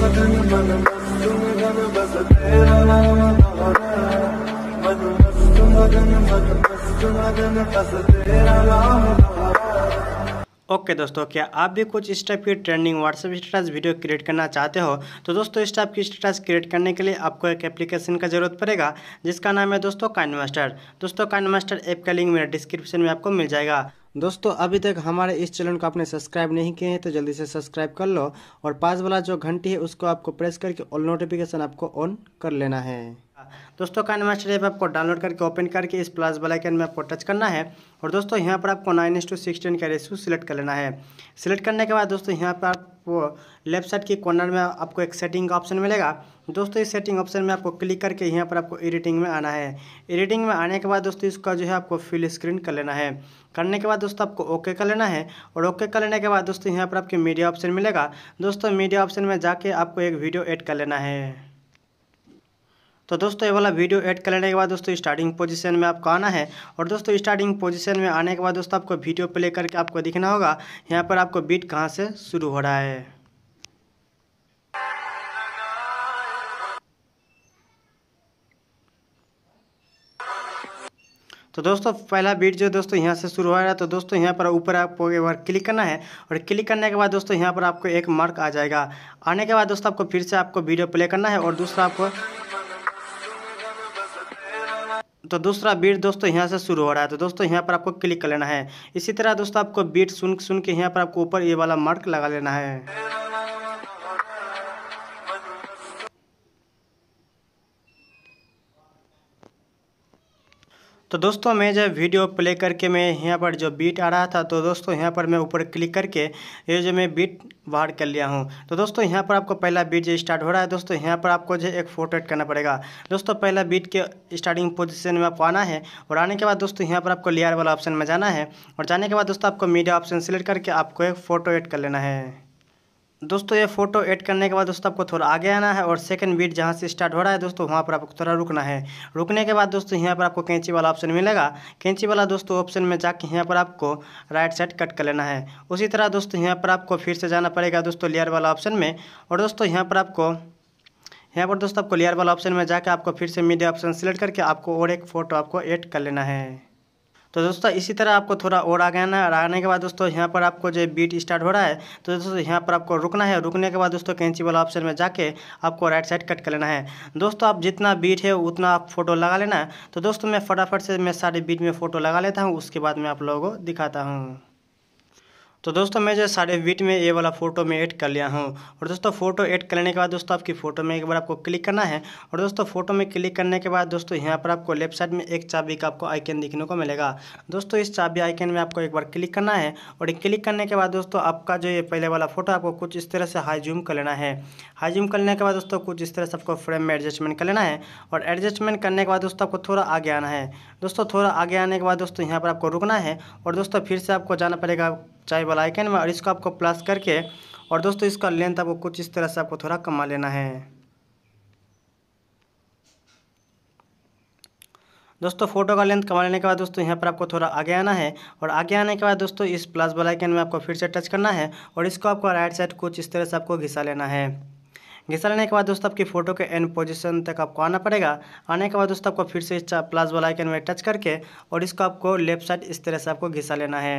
okay okay, दोस्तों क्या आप भी कुछ इस टाइप की trending WhatsApp status video create करना चाहते हो तो दोस्तों इस टाइप की स्टेटस क्रिएट करने के लिए आपको एक एप्लीकेशन का जरूरत पड़ेगा जिसका नाम है दोस्तों काइन मास्टर दोस्तों काइन मास्टर ऐप का लिंक मेरे डिस्क्रिप्शन में आपको मिल जाएगा दोस्तों अभी तक हमारे इस चैनल को आपने सब्सक्राइब नहीं किए हैं तो जल्दी से सब्सक्राइब कर लो और पास वाला जो घंटी है उसको आपको प्रेस करके ऑल नोटिफिकेशन आपको ऑन कर लेना है दोस्तों कान मास्टर ऐप आपको डाउनलोड करके ओपन करके इस प्लस बलाइकन में आपको टच करना है और दोस्तों यहाँ पर आपको नाइन एस टू सिक्सटीन का रेशियो सिलेक्ट कर लेना है सिलेक्ट करने के बाद दोस्तों यहाँ पर आपको लेफ्ट साइड के कॉर्नर में आपको एक सेटिंग का ऑप्शन मिलेगा दोस्तों इस सेटिंग ऑप्शन में आपको क्लिक करके यहाँ पर आपको एडिटिंग में आना है एडिटिंग में आने के बाद दोस्तों इसका जो है आपको फुल स्क्रीन कर लेना है करने के बाद दोस्तों आपको ओके कर लेना है और ओके कर लेने के बाद दोस्तों यहाँ पर आपके मीडिया ऑप्शन मिलेगा दोस्तों मीडिया ऑप्शन में जाके आपको एक वीडियो एड कर लेना है तो दोस्तों ये वाला वीडियो ऐड कर लेने के बाद दोस्तों स्टार्टिंग पोजीशन में आपको आना है और दोस्तों स्टार्टिंग पोजीशन में आने के बाद दोस्तों आपको वीडियो प्ले करके आपको दिखना होगा यहाँ पर आपको बीट कहाँ से शुरू हो रहा है तो दोस्तों पहला बीट जो दोस्तों यहाँ से शुरू हो रहा है तो दोस्तों यहाँ पर ऊपर आपको एक बार क्लिक करना है और क्लिक करने के बाद दोस्तों यहाँ पर आपको एक मार्क आ जाएगा आने के बाद दोस्तों आपको फिर से आपको वीडियो प्ले करना है और दूसरा आपको तो दूसरा बीट दोस्तों यहाँ से शुरू हो रहा है तो दोस्तों यहाँ पर आपको क्लिक कर लेना है इसी तरह दोस्तों आपको बीट सुन सुन के यहाँ पर आपको ऊपर ये वाला मार्क लगा लेना है तो दोस्तों मैं जब वीडियो प्ले करके मैं यहाँ पर जो बीट आ रहा था तो दोस्तों यहाँ पर मैं ऊपर क्लिक करके ये जो मैं बीट बाहर कर लिया हूँ तो दोस्तों यहाँ पर आपको पहला बीट जो स्टार्ट हो रहा है दोस्तों यहाँ पर आपको जो एक फोटो एड करना पड़ेगा दोस्तों पहला बीट के स्टार्टिंग पोजिशन में आपको आना है और आने के बाद दोस्तों यहाँ पर आपको लेयर वाला ऑप्शन में जाना है और जाने के बाद दोस्तों आपको मीडिया ऑप्शन सेलेक्ट करके आपको एक फ़ोटो एड कर लेना है दोस्तों ये फोटो ऐड करने के बाद दोस्तों आपको थोड़ा आगे आना है और सेकंड बीट जहाँ से स्टार्ट हो रहा है दोस्तों वहाँ पर आपको थोड़ा रुकना है रुकने के बाद दोस्तों यहाँ पर आपको कैंची वाला ऑप्शन मिलेगा कैंची वाला दोस्तों ऑप्शन में जाके यहाँ पर आपको राइट साइड कट कर लेना है उसी तरह दोस्तों यहाँ पर आपको फिर से जाना पड़ेगा दोस्तों लेयर वाला ऑप्शन में और दोस्तों यहाँ पर आपको यहाँ पर दोस्तों आपको लेयर वाला ऑप्शन में जाकर आपको फिर से मीडिया ऑप्शन सेलेक्ट करके आपको और एक फ़ोटो आपको एड कर लेना है तो दोस्तों इसी तरह आपको थोड़ा और आगे आना है और आने के बाद दोस्तों यहाँ पर आपको जो बीट स्टार्ट हो रहा है तो दोस्तों यहाँ पर आपको रुकना है रुकने के बाद दोस्तों कैंची वाला ऑप्शन में जाके आपको राइट साइड कट कर लेना है दोस्तों आप जितना बीट है उतना आप फोटो लगा लेना है तो दोस्तों मैं फटाफट से मैं सारे बीट में फ़ोटो लगा लेता हूँ उसके बाद मैं आप लोगों को दिखाता हूँ तो दोस्तों मैं जो सारे बीट में ये वाला फ़ोटो में ऐड कर लिया हूँ और दोस्तों फ़ोटो ऐड करने के बाद दोस्तों आपकी फ़ोटो में एक बार आपको क्लिक करना है और दोस्तों फ़ोटो में क्लिक करने के बाद दोस्तों यहाँ पर आपको लेफ्ट साइड में एक चाबी का आपको आइकन देखने को मिलेगा दोस्तों इस चाबी आइकन में आपको एक बार क्लिक करना है और क्लिक करने के बाद दोस्तों आपका जो ये पहले वाला फ़ोटो आपको कुछ इस तरह से हाई जूम कर लेना है हाई जूम करने के बाद दोस्तों कुछ इस तरह से आपको फ्रेम में एडजस्टमेंट कर लेना है और एडजस्टमेंट करने के बाद दोस्तों आपको थोड़ा आगे आना है दोस्तों थोड़ा आगे आने के बाद दोस्तों यहाँ पर आपको रुकना है और दोस्तों फिर से आपको जाना पड़ेगा चाय वाला आइकन में और इसको आपको प्लस करके और दोस्तों इसका लेंथ आपको कुछ इस तरह से आपको थोड़ा कमा लेना है दोस्तों फोटो का लेंथ कमा लेने के बाद दोस्तों यहाँ पर आपको थोड़ा आगे आना है और आगे आने के बाद दोस्तों इस प्लस वाला आइकन में आपको फिर से टच करना है और इसको आपको राइट साइड कुछ इस तरह से आपको घिसा लेना है घिसा लेने के बाद दोस्तों आपकी फ़ोटो के एंड पोजीशन तक आपको आना पड़ेगा आने के बाद दोस्तों आपको फिर से इस प्लस वाला आइकन में टच करके और इसको आपको लेफ्ट साइड इस तरह से आपको घिसा लेना है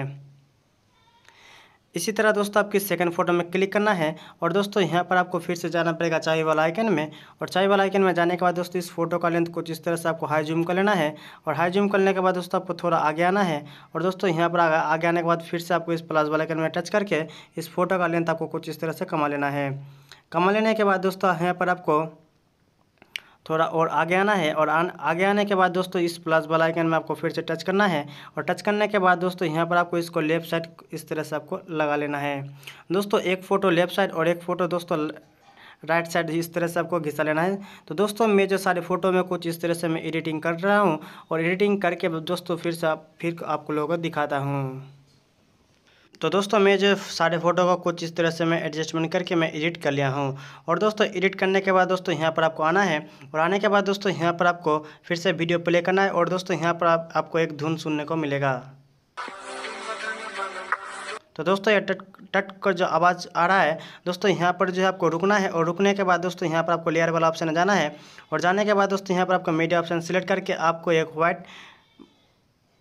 इसी तरह दोस्तों आपकी सेकंड फोटो में क्लिक करना है और दोस्तों यहाँ पर आपको फिर से जाना पड़ेगा चाय वाला आइकन में और चाय वाला आइकन में जाने के बाद दोस्तों इस फोटो का लेंथ कुछ इस तरह से आपको हाई जूम कर लेना है और हाई जूम करने के बाद दोस्तों आपको थोड़ा आगे आना है और दोस्तों यहाँ पर आगे आने के बाद फिर से आपको इस प्लाज वाला आइकन में टच करके इस फोटो का लेंथ आपको कुछ इस तरह से कमा लेना है कमा लेने के बाद दोस्तों यहाँ पर आपको थोड़ा और आगे आना है और आन, आगे आने के बाद दोस्तों इस प्लस वाला आइकन में आपको फिर से टच करना है और टच करने के बाद दोस्तों यहाँ पर आपको इसको लेफ्ट साइड इस तरह से आपको लगा लेना है दोस्तों एक फ़ोटो लेफ्ट साइड और एक फ़ोटो दोस्तों राइट साइड इस तरह से आपको घिसा लेना है तो दोस्तों मैं जो सारे फ़ोटो में कुछ इस तरह से मैं एडिटिंग कर रहा हूँ और एडिटिंग करके दोस्तों फिर से आप फिर आपको लोगों को दिखाता हूँ तो दोस्तों मैं जो सारे फोटो को कुछ इस तरह से मैं एडजस्टमेंट करके मैं एडिट कर लिया हूँ और दोस्तों एडिट करने के बाद दोस्तों यहाँ पर आपको आना है और आने के बाद दोस्तों यहाँ पर आपको फिर से वीडियो प्ले करना है और दोस्तों यहाँ पर आप, आपको एक धुन सुनने को मिलेगा तो दोस्तों ये टट टट का जो आवाज़ आ रहा है दोस्तों यहाँ पर जो है आपको रुकना है और रुकने के बाद दोस्तों यहाँ पर आपको लेयर वाला ऑप्शन जाना है और जाने के बाद दोस्तों यहाँ पर आपको मीडिया ऑप्शन सिलेक्ट करके आपको एक वाइट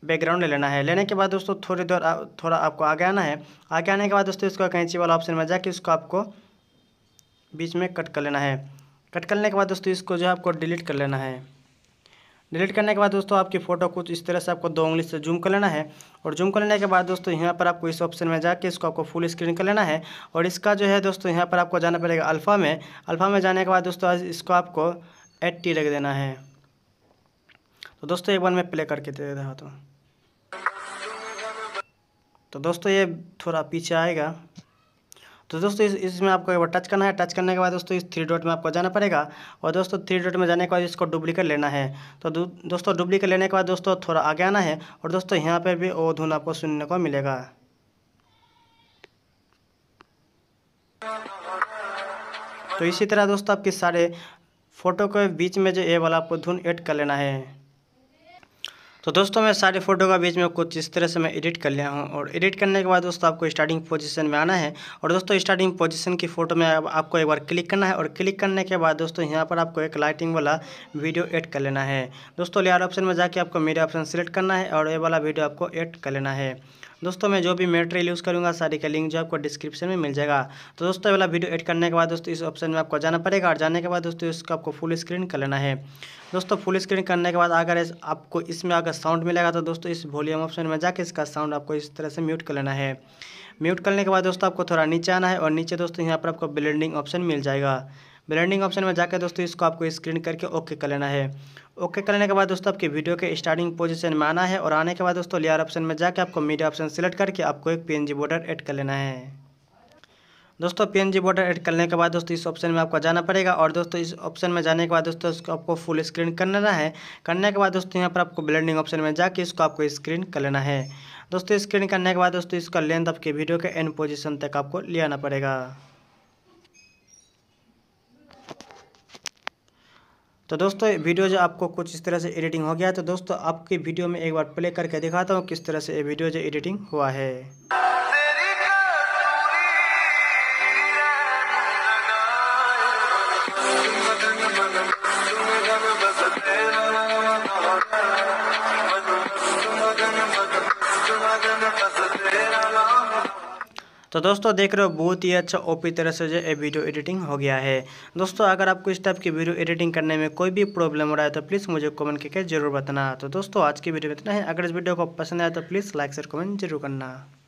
बैकग्राउंड ले लेना है लेने के बाद दोस्तों थोड़ी देर थोड़ा आपको आगे आना है आगे आने के बाद दोस्तों इसको कैंची वाला ऑप्शन में जाके इसको आपको बीच में कट कर लेना है कट करने के बाद दोस्तों इसको जो है आपको डिलीट कर लेना है डिलीट करने के बाद दोस्तों आपकी फ़ोटो कुछ इस तरह से आपको दो उंगली से जूम कर लेना है और जूम कर लेने के बाद दोस्तों यहाँ पर आपको इस ऑप्शन में जाके इसको आपको फुल स्क्रीन कर लेना है और इसका जो है दोस्तों यहाँ पर आपको जाना पड़ेगा अल्फ़ा में अल्फ़ा में जाने के बाद दोस्तों इसको आपको एट्टी रख देना है तो दोस्तों एक बार मैं प्ले करके दे रहा था तो दोस्तों ये थोड़ा पीछे आएगा तो दोस्तों इस इसमें आपको एक बार टच करना है टच करने के बाद दोस्तों इस थ्री डॉट में आपको जाना पड़ेगा और दोस्तों थ्री डॉट में जाने के बाद इसको डुप्लीकेट लेना है तो दो, दोस्तों डुप्लीकेट लेने के बाद दोस्तों थोड़ा आगे आना है और दोस्तों यहाँ पर भी ओ धुन आपको सुनने को मिलेगा तो इसी तरह दोस्तों आपके सारे फ़ोटो के बीच में जो ए वाला आपको धुन ऐड कर लेना है तो दोस्तों मैं सारे फ़ोटो का बीच में कुछ इस तरह से मैं एडिट कर लिया हूँ और एडिट करने के बाद दोस्तों आपको स्टार्टिंग पोजीशन में आना है और दोस्तों स्टार्टिंग पोजीशन की फ़ोटो में आप, आपको एक बार क्लिक करना है और क्लिक करने के बाद दोस्तों यहाँ पर आपको एक लाइटिंग वाला वीडियो एड कर लेना है दोस्तों लेयर ऑप्शन में जाके आपको मीडिया ऑप्शन सेलेक्ट करना है और ये वाला वीडियो आपको एड कर लेना है दोस्तों मैं जो भी मेटेरियल यूज़ करूँगा सारी का लिंक जो आपको डिस्क्रिप्शन में मिल जाएगा तो दोस्तों वाला वीडियो एड करने के बाद दोस्तों इस ऑप्शन में आपको जाना पड़ेगा और जाने के बाद दोस्तों इसको आपको फुल स्क्रीन कर लेना है दोस्तों फुल स्क्रीन करने के बाद अगर आपको इसमें अगर साउंड मिलेगा तो दोस्तों इस वॉल्यूम ऑप्शन में जाकर इसका साउंड आपको इस तरह से म्यूट कर लेना है म्यूट करने के बाद दोस्तों आपको थोड़ा नीचे आना है और नीचे दोस्तों यहाँ पर आपको ब्लेंडिंग ऑप्शन मिल जाएगा ब्लेंडिंग ऑप्शन में जाकर दोस्तों इसको आपको स्क्रीन करके ओके कर लेना है ओके करने के बाद दोस्तों आपकी वीडियो के स्टार्टिंग पोजीशन में आना है और आने के बाद दोस्तों लेयर ऑप्शन में जाकर आपको मीडिया ऑप्शन सेलेक्ट करके आपको एक पीएनजी बॉर्डर ऐड कर लेना है दोस्तों पीएनजी बॉर्डर ऐड करने के बाद दोस्तों इस ऑप्शन में आपको जाना पड़ेगा और दोस्तों इस ऑप्शन में जाने के बाद दोस्तों इसको आपको फुल स्क्रीन कर लेना है करने के बाद दोस्तों यहाँ पर आपको ब्लेंडिंग ऑप्शन में जाके इसको आपको स्क्रीन कर लेना है दोस्तों स्क्रीन करने के बाद दोस्तों इसका लेंथ आपके वीडियो के एंड पोजिशन तक आपको ले आना पड़ेगा तो दोस्तों वीडियो जो आपको कुछ इस तरह से एडिटिंग हो गया है तो दोस्तों आपकी वीडियो में एक बार प्ले करके दिखाता हूँ किस तरह से ये वीडियो जो एडिटिंग हुआ है तो दोस्तों देख रहे हो बहुत ही अच्छा ओपी तरह से जो है वीडियो एडिटिंग हो गया है दोस्तों अगर आपको इस टाइप की वीडियो एडिटिंग करने में कोई भी प्रॉब्लम हो रहा है तो प्लीज़ मुझे कमेंट करके जरूर बताना तो दोस्तों आज की वीडियो में इतना है अगर इस वीडियो को पसंद आया तो प्लीज़ लाइक शेयर कमेंट जरूर करना